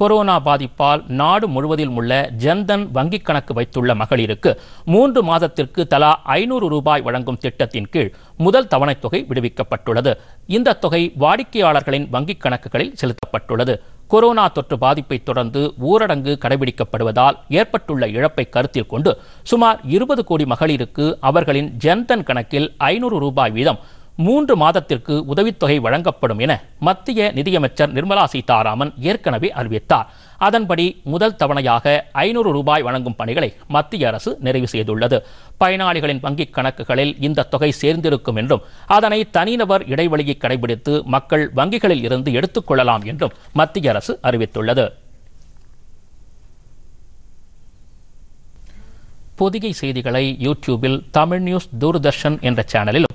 corona பாதிப்பால் நாடு முழுவதிலும் உள்ள ஜன்தன் வங்கிக் கணக்கு வைத்துள்ள மகளிருக்கு மூன்று மாதத்திற்கு தலா ஐநூறு ரூபாய் வழங்கும் திட்டத்தின் கீழ் முதல் தவணைத் தொகை விடுவிக்கப்பட்டுள்ளது இந்த தொகை வாடிக்கையாளர்களின் வங்கிக் கணக்குகளில் செலுத்தப்பட்டுள்ளது கொரோனா தொற்று பாதிப்பை தொடர்ந்து ஊரடங்கு கடைபிடிக்கப்படுவதால் ஏற்பட்டுள்ள இழப்பை கருத்தில் கொண்டு சுமார் இருபது கோடி மகளிருக்கு அவர்களின் ஜன்தன் கணக்கில் ஐநூறு ரூபாய் வீதம் மூன்று மாதத்திற்கு உதவித்தொகை வழங்கப்படும் என மத்திய நிதியமைச்சர் நிர்மலா சீதாராமன் ஏற்கனவே அறிவித்தார் அதன்படி முதல் தவணையாக ஐநூறு ரூபாய் வழங்கும் பணிகளை மத்திய அரசு நிறைவு செய்துள்ளது பயனாளிகளின் வங்கிக் கணக்குகளில் இந்த தொகை சேர்ந்திருக்கும் என்றும் அதனை தனிநபர் இடைவெளியை கடைபிடித்து மக்கள் வங்கிகளில் இருந்து கொள்ளலாம் என்றும் மத்திய அரசு அறிவித்துள்ளது பொதிகை செய்திகளை யூடியூபில் தமிழ் நியூஸ் தூர்தர்ஷன் என்ற சேனலிலும்